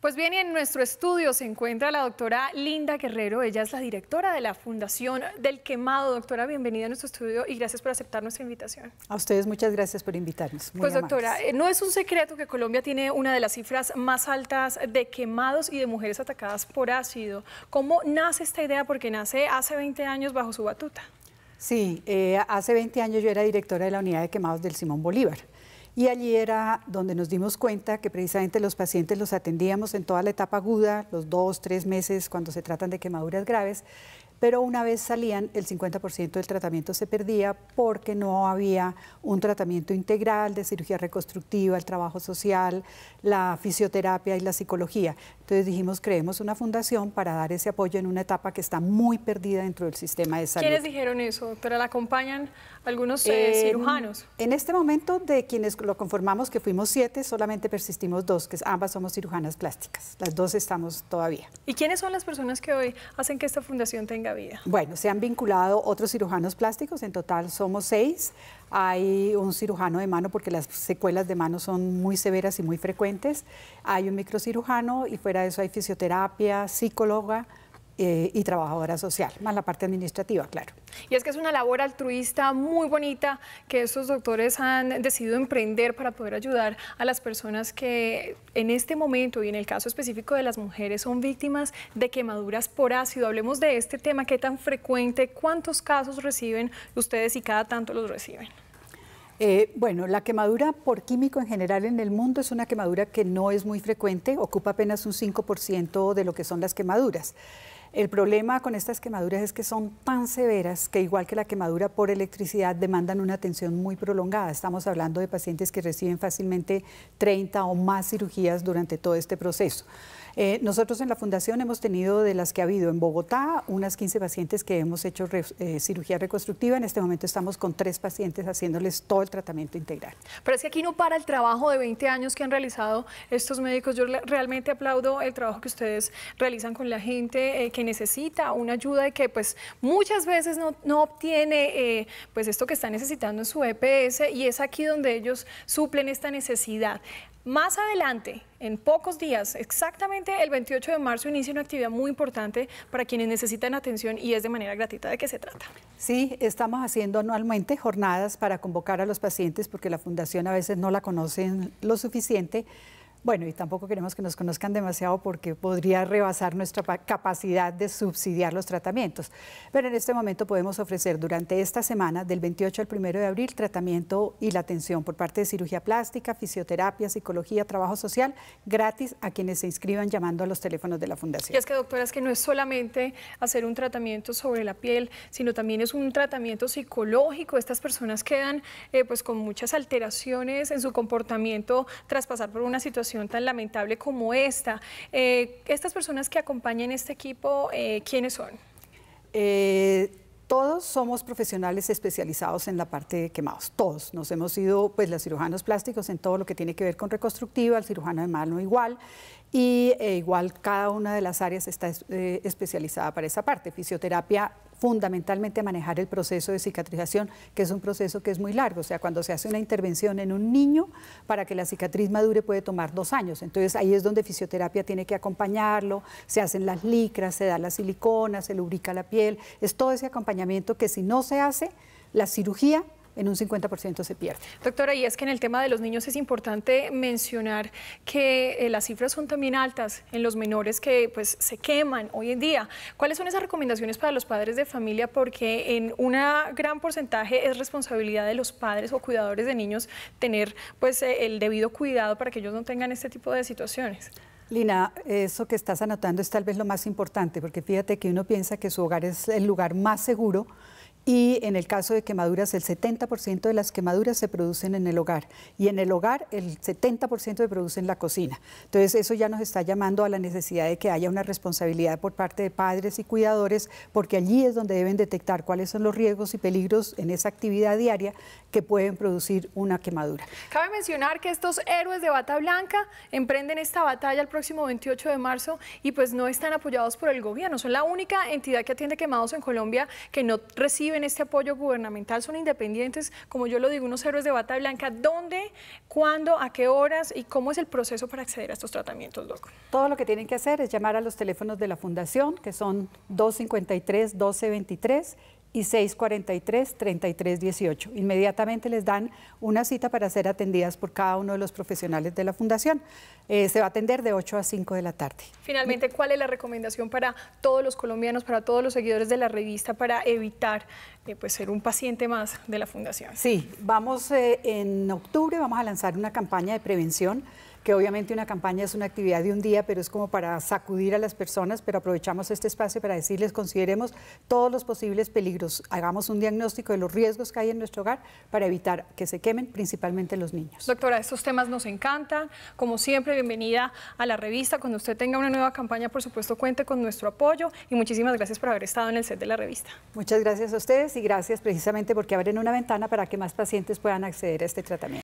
Pues bien, en nuestro estudio se encuentra la doctora Linda Guerrero. Ella es la directora de la Fundación del Quemado. Doctora, bienvenida a nuestro estudio y gracias por aceptar nuestra invitación. A ustedes muchas gracias por invitarnos. pues doctora, eh, no es un secreto que Colombia tiene una de las cifras más altas de quemados y de mujeres atacadas por ácido. ¿Cómo nace esta idea? Porque nace hace 20 años bajo su batuta. Sí, eh, hace 20 años yo era directora de la unidad de quemados del Simón Bolívar. Y allí era donde nos dimos cuenta que precisamente los pacientes los atendíamos en toda la etapa aguda, los dos, tres meses cuando se tratan de quemaduras graves, pero una vez salían, el 50% del tratamiento se perdía porque no había un tratamiento integral de cirugía reconstructiva, el trabajo social, la fisioterapia y la psicología. Entonces dijimos, creemos una fundación para dar ese apoyo en una etapa que está muy perdida dentro del sistema de salud. ¿Quiénes dijeron eso, doctora? ¿La acompañan algunos eh, cirujanos? En este momento, de quienes lo conformamos, que fuimos siete, solamente persistimos dos, que ambas somos cirujanas plásticas. Las dos estamos todavía. ¿Y quiénes son las personas que hoy hacen que esta fundación tenga bueno, se han vinculado otros cirujanos plásticos, en total somos seis. Hay un cirujano de mano porque las secuelas de mano son muy severas y muy frecuentes. Hay un microcirujano y fuera de eso hay fisioterapia, psicóloga, eh, y trabajadora social, más la parte administrativa, claro. Y es que es una labor altruista muy bonita que estos doctores han decidido emprender para poder ayudar a las personas que en este momento y en el caso específico de las mujeres son víctimas de quemaduras por ácido. Hablemos de este tema, qué tan frecuente, cuántos casos reciben ustedes y cada tanto los reciben. Eh, bueno, la quemadura por químico en general en el mundo es una quemadura que no es muy frecuente, ocupa apenas un 5% de lo que son las quemaduras. El problema con estas quemaduras es que son tan severas que igual que la quemadura por electricidad demandan una atención muy prolongada. Estamos hablando de pacientes que reciben fácilmente 30 o más cirugías durante todo este proceso. Eh, nosotros en la Fundación hemos tenido de las que ha habido en Bogotá unas 15 pacientes que hemos hecho eh, cirugía reconstructiva. En este momento estamos con tres pacientes haciéndoles todo el tratamiento integral. Pero es que aquí no para el trabajo de 20 años que han realizado estos médicos. Yo realmente aplaudo el trabajo que ustedes realizan con la gente eh, que necesita una ayuda y que pues muchas veces no, no obtiene pues esto que está necesitando en su EPS y es aquí donde ellos suplen esta necesidad. Más adelante, en pocos días, exactamente el 28 de marzo, inicia una actividad muy importante para quienes necesitan atención y es de manera gratuita. ¿De qué se trata? Sí, estamos haciendo anualmente jornadas para convocar a los pacientes porque la fundación a veces no la conocen lo suficiente bueno, y tampoco queremos que nos conozcan demasiado porque podría rebasar nuestra capacidad de subsidiar los tratamientos. Pero en este momento podemos ofrecer durante esta semana, del 28 al 1 de abril, tratamiento y la atención por parte de cirugía plástica, fisioterapia, psicología, trabajo social, gratis a quienes se inscriban llamando a los teléfonos de la Fundación. Y es que, doctora, es que no es solamente hacer un tratamiento sobre la piel, sino también es un tratamiento psicológico. Estas personas quedan eh, pues con muchas alteraciones en su comportamiento tras pasar por una situación tan lamentable como esta. Eh, estas personas que acompañan este equipo, eh, ¿quiénes son? Eh, todos somos profesionales especializados en la parte de quemados, todos. Nos hemos ido, pues, los cirujanos plásticos en todo lo que tiene que ver con reconstructiva, el cirujano de mano igual, y eh, igual cada una de las áreas está eh, especializada para esa parte. Fisioterapia fundamentalmente manejar el proceso de cicatrización, que es un proceso que es muy largo. O sea, cuando se hace una intervención en un niño, para que la cicatriz madure puede tomar dos años. Entonces ahí es donde fisioterapia tiene que acompañarlo, se hacen las licras, se da la silicona, se lubrica la piel, es todo ese acompañamiento que si no se hace, la cirugía en un 50% se pierde. Doctora, y es que en el tema de los niños es importante mencionar que eh, las cifras son también altas en los menores que pues, se queman hoy en día. ¿Cuáles son esas recomendaciones para los padres de familia? Porque en un gran porcentaje es responsabilidad de los padres o cuidadores de niños tener pues, eh, el debido cuidado para que ellos no tengan este tipo de situaciones. Lina, eso que estás anotando es tal vez lo más importante, porque fíjate que uno piensa que su hogar es el lugar más seguro, y en el caso de quemaduras, el 70% de las quemaduras se producen en el hogar y en el hogar el 70% se produce en la cocina. Entonces eso ya nos está llamando a la necesidad de que haya una responsabilidad por parte de padres y cuidadores porque allí es donde deben detectar cuáles son los riesgos y peligros en esa actividad diaria que pueden producir una quemadura. Cabe mencionar que estos héroes de bata blanca emprenden esta batalla el próximo 28 de marzo y pues no están apoyados por el gobierno. Son la única entidad que atiende quemados en Colombia que no recibe en este apoyo gubernamental son independientes, como yo lo digo, unos héroes de bata blanca. ¿Dónde, cuándo, a qué horas y cómo es el proceso para acceder a estos tratamientos, locos Todo lo que tienen que hacer es llamar a los teléfonos de la fundación, que son 253-1223 y 643-3318. Inmediatamente les dan una cita para ser atendidas por cada uno de los profesionales de la Fundación. Eh, se va a atender de 8 a 5 de la tarde. Finalmente, ¿cuál es la recomendación para todos los colombianos, para todos los seguidores de la revista, para evitar eh, pues, ser un paciente más de la Fundación? Sí, vamos eh, en octubre, vamos a lanzar una campaña de prevención que obviamente una campaña es una actividad de un día, pero es como para sacudir a las personas, pero aprovechamos este espacio para decirles, consideremos todos los posibles peligros, hagamos un diagnóstico de los riesgos que hay en nuestro hogar para evitar que se quemen, principalmente los niños. Doctora, estos temas nos encantan, como siempre, bienvenida a la revista, cuando usted tenga una nueva campaña, por supuesto, cuente con nuestro apoyo y muchísimas gracias por haber estado en el set de la revista. Muchas gracias a ustedes y gracias precisamente porque abren una ventana para que más pacientes puedan acceder a este tratamiento.